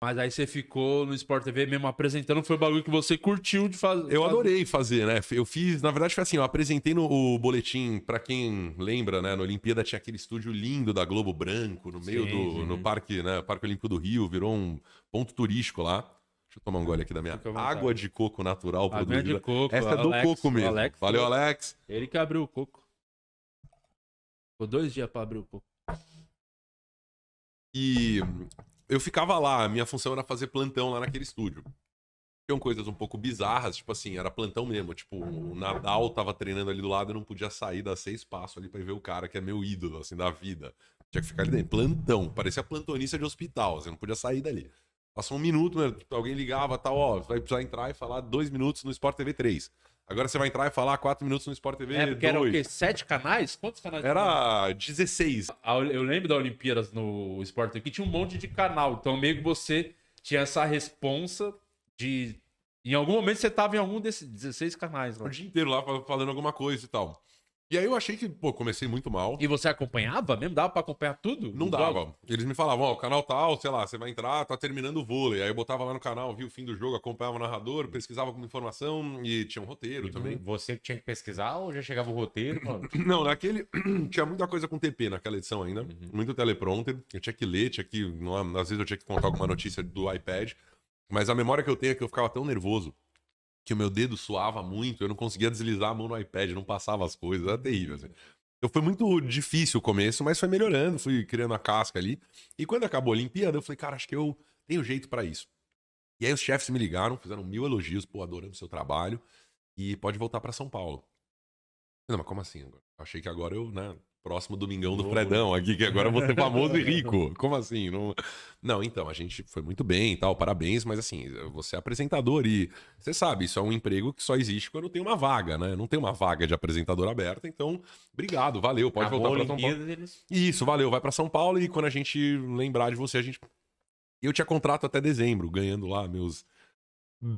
Mas aí você ficou no Sport TV mesmo apresentando, foi o bagulho que você curtiu de fazer. Eu adorei fazer, né? Eu fiz, na verdade foi assim, eu apresentei no o boletim, para quem lembra, né, na Olimpíada tinha aquele estúdio lindo da Globo Branco, no meio sim, do sim. no parque, né, Parque Olímpico do Rio, virou um ponto turístico lá. Deixa eu tomar um gole aqui da minha água de coco natural a produzida. Água de coco. Essa é do coco mesmo. Alex, Valeu, Alex. Ele que abriu o coco. Ficou dois dias para abrir o coco. E eu ficava lá, a minha função era fazer plantão lá naquele estúdio. Tinham coisas um pouco bizarras, tipo assim, era plantão mesmo. Tipo, o Nadal tava treinando ali do lado, eu não podia sair, dar seis passos ali pra ver o cara, que é meu ídolo, assim, da vida. Tinha que ficar ali dentro. Plantão, parecia plantonista de hospital, você assim, não podia sair dali. Passou um minuto, né? alguém ligava, tal, ó, vai precisar entrar e falar dois minutos no Sport TV 3. Agora você vai entrar e falar 4 minutos no Sport TV. É, porque dois. era o quê? 7 canais? Quantos canais? Era 16. Eu lembro da Olimpíadas no Sport TV que tinha um monte de canal. Então, meio que você tinha essa responsa de. Em algum momento você tava em algum desses 16 canais lá. O dia inteiro lá falando alguma coisa e tal. E aí eu achei que, pô, comecei muito mal. E você acompanhava mesmo? Dava pra acompanhar tudo? Não dava. Jogo? Eles me falavam, ó, oh, o canal tal, sei lá, você vai entrar, tá terminando o vôlei. Aí eu botava lá no canal, via o fim do jogo, acompanhava o narrador, hum. pesquisava com informação e tinha um roteiro e também. Você tinha que pesquisar ou já chegava o roteiro? Mano? Não, naquele tinha muita coisa com TP naquela edição ainda, uhum. muito teleprompter. Eu tinha que ler, tinha que, às vezes eu tinha que contar alguma notícia do iPad. Mas a memória que eu tenho é que eu ficava tão nervoso que o meu dedo suava muito, eu não conseguia deslizar a mão no iPad, não passava as coisas, era terrível. Assim. Então foi muito difícil o começo, mas foi melhorando, fui criando a casca ali. E quando acabou a Olimpíada, eu falei, cara, acho que eu tenho jeito para isso. E aí os chefes me ligaram, fizeram mil elogios, pô, adorando o seu trabalho, e pode voltar para São Paulo. Não, mas como assim agora? Achei que agora eu, né, próximo domingão do Fredão aqui, que agora eu vou ser famoso e rico. Como assim? Não... não, então, a gente foi muito bem e tal, parabéns, mas assim, você é apresentador e você sabe, isso é um emprego que só existe quando tem uma vaga, né? Não tem uma vaga de apresentador aberta, então, obrigado, valeu, pode Acabou voltar para São Paulo. Isso, valeu, vai para São Paulo e quando a gente lembrar de você, a gente. Eu tinha contrato até dezembro, ganhando lá meus,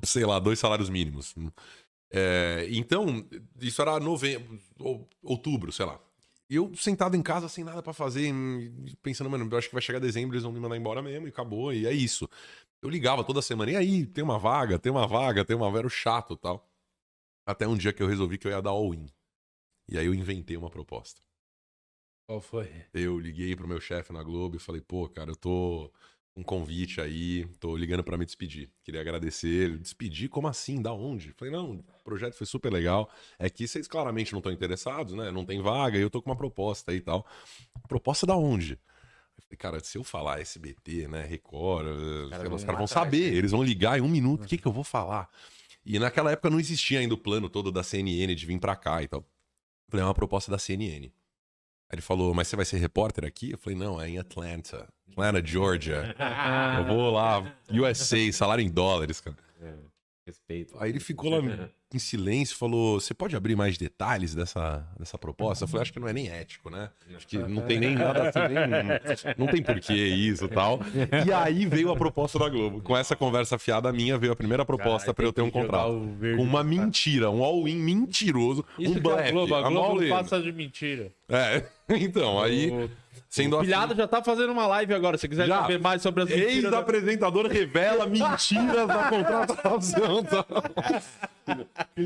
sei lá, dois salários mínimos. É, então, isso era novembro, outubro, sei lá e eu sentado em casa sem nada para fazer, hum, pensando, mano, eu acho que vai chegar dezembro, eles vão me mandar embora mesmo, e acabou, e é isso. Eu ligava toda semana, e aí, tem uma vaga, tem uma vaga, tem uma vaga, chato tal. Até um dia que eu resolvi que eu ia dar all-in. E aí eu inventei uma proposta. Qual foi? Eu liguei pro meu chefe na Globo e falei, pô, cara, eu tô um convite aí, tô ligando para me despedir. Queria agradecer. Despedir? Como assim? Da onde? Falei, não, o projeto foi super legal. É que vocês claramente não estão interessados, né? Não tem vaga, eu tô com uma proposta aí e tal. Proposta da onde? cara, se eu falar SBT, né, Record, eh, cara, os caras vão saber, né? eles vão ligar em um minuto, o que, que eu vou falar? E naquela época não existia ainda o plano todo da CNN de vir para cá e tal. Falei, é uma proposta da CNN. Aí ele falou, mas você vai ser repórter aqui? Eu falei, não, é em Atlanta. Atlanta, Georgia. Eu vou lá, USA, salário em dólares, cara. É. Respeito. Aí ele ficou lá em silêncio, falou: Você pode abrir mais detalhes dessa, dessa proposta? Eu falei: Acho que não é nem ético, né? Acho que não tem nem nada a ver, não tem porquê isso e tal. E aí veio a proposta da Globo. Com essa conversa fiada minha, veio a primeira proposta para eu ter um contrato. Com uma tá? mentira, um all-in mentiroso, isso um black. É a Globo, a Globo passa de mentira. É, então, aí. O... Sendo o Pilhado assim... já tá fazendo uma live agora, se quiser já. saber mais sobre as mentiras... Ex-apresentador da... revela mentiras da contratação.